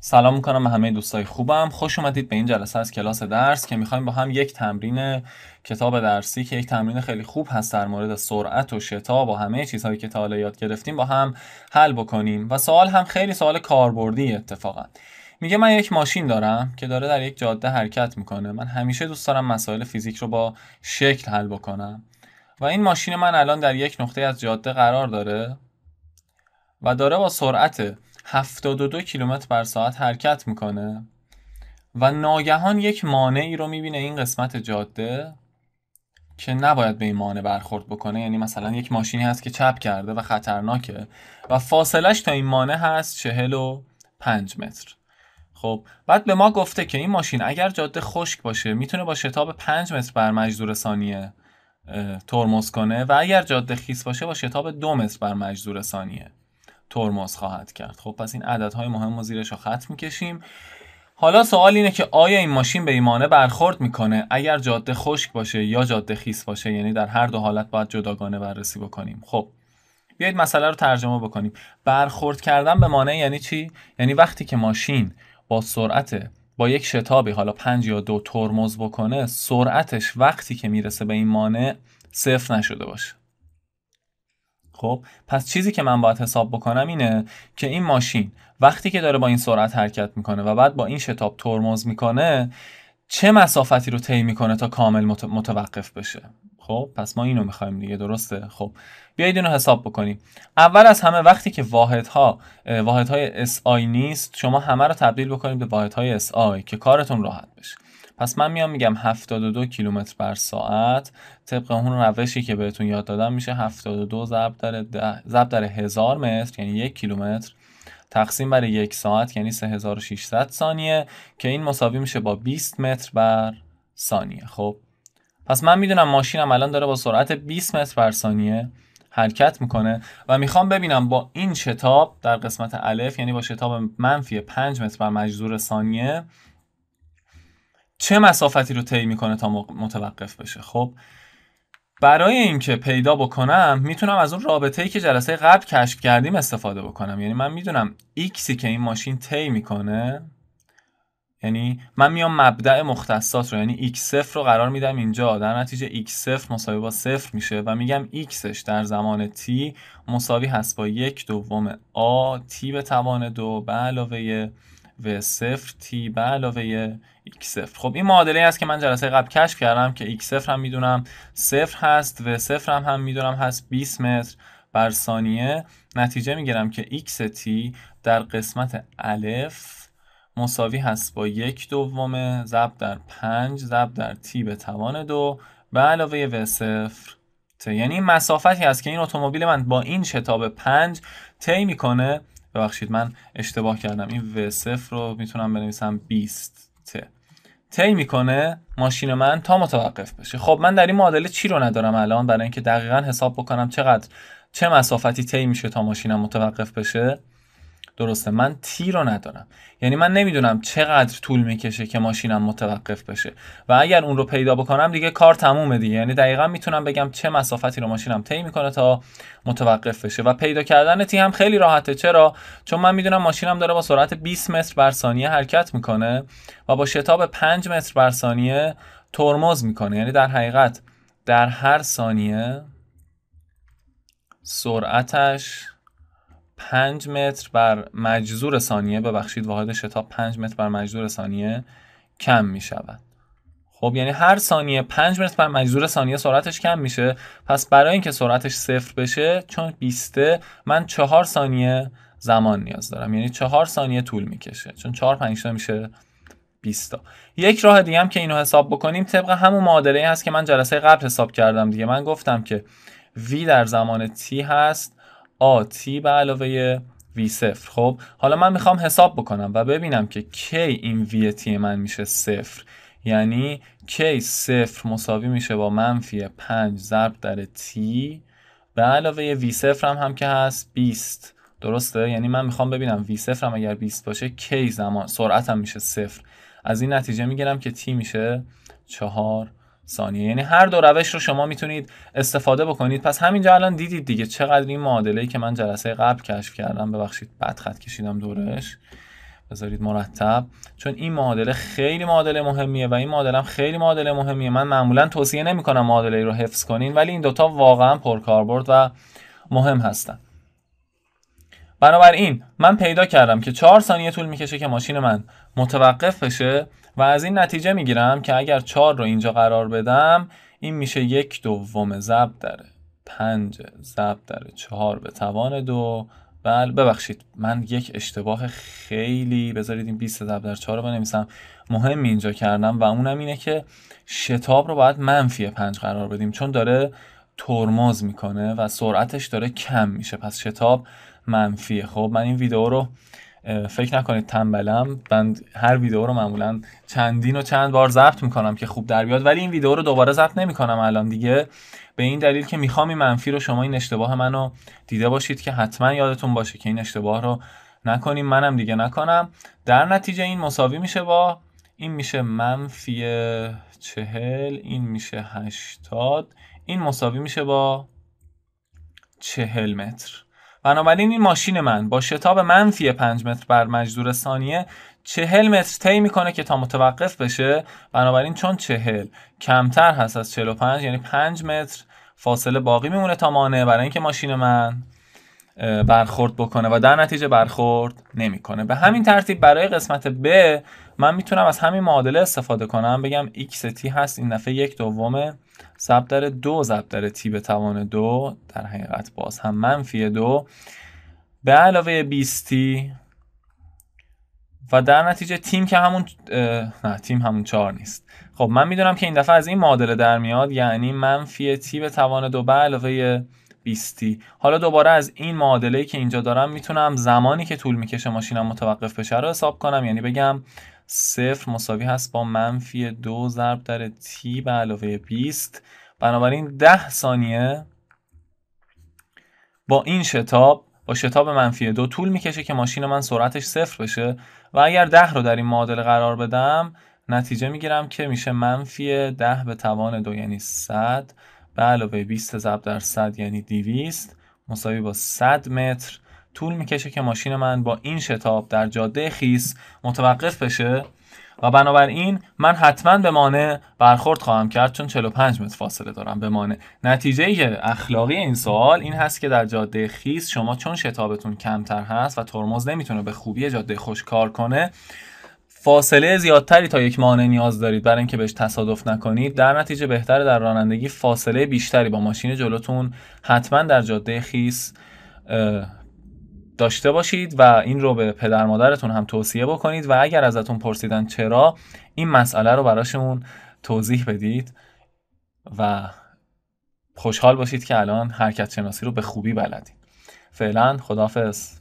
سلام میکنم به همه دوستای خوبم خوش اومدید به این جلسه از کلاس درس که میخوایم با هم یک تمرین کتاب درسی که یک تمرین خیلی خوب هست در مورد سرعت و شتاب و همه چیزهایی که تا حالا یاد گرفتیم با هم حل بکنیم و سوال هم خیلی سوال کاربردی اتفاقا میگه من یک ماشین دارم که داره در یک جاده حرکت میکنه من همیشه دوست دارم مسائل فیزیک رو با شکل حل بکنم و این ماشین من الان در یک نقطه از جاده قرار داره و داره با سرعت 72 کیلومتر بر ساعت حرکت میکنه و ناگهان یک مانعی رو میبینه این قسمت جاده که نباید به این مانع برخورد بکنه یعنی مثلا یک ماشینی هست که چپ کرده و خطرناکه و فاصلش تا این مانع هست چهل و متر خب بعد به ما گفته که این ماشین اگر جاده خشک باشه میتونه با شتاب 5 متر بر مجذور ثانیه ترمز کنه و اگر جاده خیس باشه با شتاب دو متر بر مجذور ثانیه ترمز خواهد کرد خب پس این عددهای مهم و زیرش رو خط میکشیم حالا سوال اینه که آیا این ماشین به ایمانه برخورد میکنه اگر جاده خشک باشه یا جاده خیس باشه یعنی در هر دو حالت باید جداگانه بررسی بکنیم خب بیایید مسئله رو ترجمه بکنیم برخورد کردن به مانع یعنی چی یعنی وقتی که ماشین با سرعت با یک شتابی حالا پنج یا دو ترمز بکنه سرعتش وقتی که میرسه به این مانع صفر نشده باشه خب پس چیزی که من باید حساب بکنم اینه که این ماشین وقتی که داره با این سرعت حرکت میکنه و بعد با این شتاب ترمز میکنه چه مسافتی رو طی میکنه تا کامل متوقف بشه خب پس ما اینو میخوایم دیگه درسته خب بیایید اینو حساب بکنیم اول از همه وقتی که واحدها واحدهای SI نیست شما همه رو تبدیل بکنید به واحدهای SI که کارتون راحت بشه پس من میام میگم 72 کیلومتر بر ساعت طبق اون روشی که بهتون یاد دادم میشه 72 ضرب در ضرب 1000 متر یعنی یک کیلومتر تقسیم بر یک ساعت یعنی 3600 ثانیه که این مساوی میشه با 20 متر بر ثانیه خب پس من میدونم ماشینم الان داره با سرعت 20 متر بر ثانیه حرکت میکنه و میخوام ببینم با این شتاب در قسمت الف یعنی با شتاب منفی 5 متر بر مجذور ثانیه چه مسافتی رو طی میکنه تا متوقف بشه خب برای اینکه پیدا بکنم میتونم از اون رابطه ای که جلسه قبل کشف کردیم استفاده بکنم یعنی من میدونم ایکسی که این ماشین طی میکنه یعنی من میام مبدع مختصات رو یعنی x صفر رو قرار میدم اینجا در نتیجه x صفر مساوی با صفر میشه و میگم xش در زمان t مساوی هست با یک دوم a t به توان دو به علاوه و صفر t به علاوه x0 خب این معادله است که من جلسه قبل کشف کردم که x0 هم میدونم صفر هست و صفر هم هم میدونم هست 20 متر بر ثانیه نتیجه میگیرم که x t در قسمت الف مساوی هست با یک دوم ضرب در 5 ضرب در t به توان دو به علاوه و صفر ت. یعنی مسافتی هست که این اتومبیل من با این شتاب 5 طی میکنه ببخشید من اشتباه کردم این و صفر رو میتونم بنویسم 20 ت. طی میکنه ماشین من تا متوقف بشه خب من در این معادله چی رو ندارم الان برای اینکه دقیقا حساب بکنم چقدر چه مسافتی طی میشه تا ماشینم متوقف بشه درسته من تی رو ندارم یعنی من نمیدونم چقدر طول میکشه که ماشینم متوقف بشه و اگر اون رو پیدا بکنم دیگه کار تمومه دیگه یعنی دقیقا میتونم بگم چه مسافتی رو ماشینم طی میکنه تا متوقف بشه و پیدا کردن تی هم خیلی راحته چرا چون من میدونم ماشینم داره با سرعت 20 متر بر ثانیه حرکت میکنه و با شتاب 5 متر بر ثانیه ترمز میکنه یعنی در حقیقت در هر ثانیه سرعتش 5 متر بر مجذور ثانیه ببخشید واحد شتاب 5 متر بر مجذور ثانیه کم می شود خب یعنی هر ثانیه 5 متر بر مجذور ثانیه سرعتش کم میشه پس برای اینکه سرعتش صفر بشه چون 20 من 4 ثانیه زمان نیاز دارم یعنی 4 ثانیه طول میکشه چون 4 5 میشه 20 یک راه دیگه هم که اینو حساب بکنیم طبق همون معادله هست که من جلسه قبل حساب کردم دیگه من گفتم که v در زمان t هست AT به علاوه وی 0 خب حالا من میخوام حساب بکنم و ببینم که کی این VT من میشه صفر یعنی کی صفر مساوی میشه با منفی 5 ضرب در T به علاوه وی 0 هم, هم که هست 20 درسته یعنی من میخوام ببینم وی 0 هم اگر 20 باشه کی زمان سرعتم میشه صفر از این نتیجه میگیرم که تی میشه 4 ثانیه یعنی هر دو روش رو شما میتونید استفاده بکنید پس همینجا الان دیدید دیگه چقدر این معادله که من جلسه قبل کشف کردم ببخشید بد خط کشیدم دورش بذارید مرتب چون این معادله خیلی معادله مهمیه و این معادله خیلی معادله مهمیه من معمولا توصیه نمیکنم معادله رو حفظ کنین ولی این دوتا واقعا پرکاربرد و مهم هستن بنابراین من پیدا کردم که چهار ثانیه طول میکشه که ماشین من متوقف بشه و از این نتیجه میگیرم که اگر 4 رو اینجا قرار بدم این میشه یک دوم ضرب داره 5 ضرب داره 4 به توان دو بل ببخشید من یک اشتباه خیلی بذارید این 20 ضرب در چهار رو بنویسم مهم اینجا کردم و اونم اینه که شتاب رو باید منفی پنج قرار بدیم چون داره ترمز میکنه و سرعتش داره کم میشه پس شتاب منفیه خب من این ویدیو رو فکر نکنید تنبلم من هر ویدیو رو معمولا چندین و چند بار ضبط میکنم که خوب در بیاد ولی این ویدیو رو دوباره ضبط نمیکنم الان دیگه به این دلیل که میخوام این منفی رو شما این اشتباه منو دیده باشید که حتما یادتون باشه که این اشتباه رو نکنیم منم دیگه نکنم در نتیجه این مساوی میشه با این میشه منفی چهل این میشه هشتاد این مساوی میشه با چهل متر بنابراین این ماشین من با شتاب منفی 5 متر بر مجذور ثانیه چهل متر طی میکنه که تا متوقف بشه بنابراین چون چهل کمتر هست از 45 یعنی پنج متر فاصله باقی میمونه تا مانع برای اینکه ماشین من برخورد بکنه و در نتیجه برخورد نمیکنه به همین ترتیب برای قسمت ب من میتونم از همین معادله استفاده کنم بگم x تی هست این دفعه یک دوم ضرب در دو ضرب در به توان دو در حقیقت باز هم منفی دو به علاوه 20 و در نتیجه تیم که همون نه تیم همون چهار نیست خب من میدونم که این دفعه از این معادله در میاد یعنی منفی تی به توان دو به علاوه 20 حالا دوباره از این معادله که اینجا دارم میتونم زمانی که طول میکشه ماشینم متوقف بشه رو حساب کنم یعنی بگم صفر مساوی هست با منفی دو ضرب در تی به علاوه 20 بنابراین 10 ثانیه با این شتاب با شتاب منفی دو طول میکشه که ماشین من سرعتش صفر بشه و اگر 10 رو در این معادله قرار بدم نتیجه میگیرم که میشه منفی 10 به توان دو یعنی 100 به علاوه 20 ضرب در 100 یعنی 200 مساوی با 100 متر طول میکشه که ماشین من با این شتاب در جاده خیس متوقف بشه و بنابراین من حتما به مانع برخورد خواهم کرد چون 45 متر فاصله دارم به مانع نتیجه اخلاقی این سوال این هست که در جاده خیس شما چون شتابتون کمتر هست و ترمز نمیتونه به خوبی جاده خوش کار کنه فاصله زیادتری تا یک مانع نیاز دارید برای اینکه بهش تصادف نکنید در نتیجه بهتر در رانندگی فاصله بیشتری با ماشین جلوتون حتما در جاده خیس داشته باشید و این رو به پدر مادرتون هم توصیه بکنید و اگر ازتون پرسیدن چرا این مسئله رو براشون توضیح بدید و خوشحال باشید که الان حرکت شناسی رو به خوبی بلدید فعلا خدافظ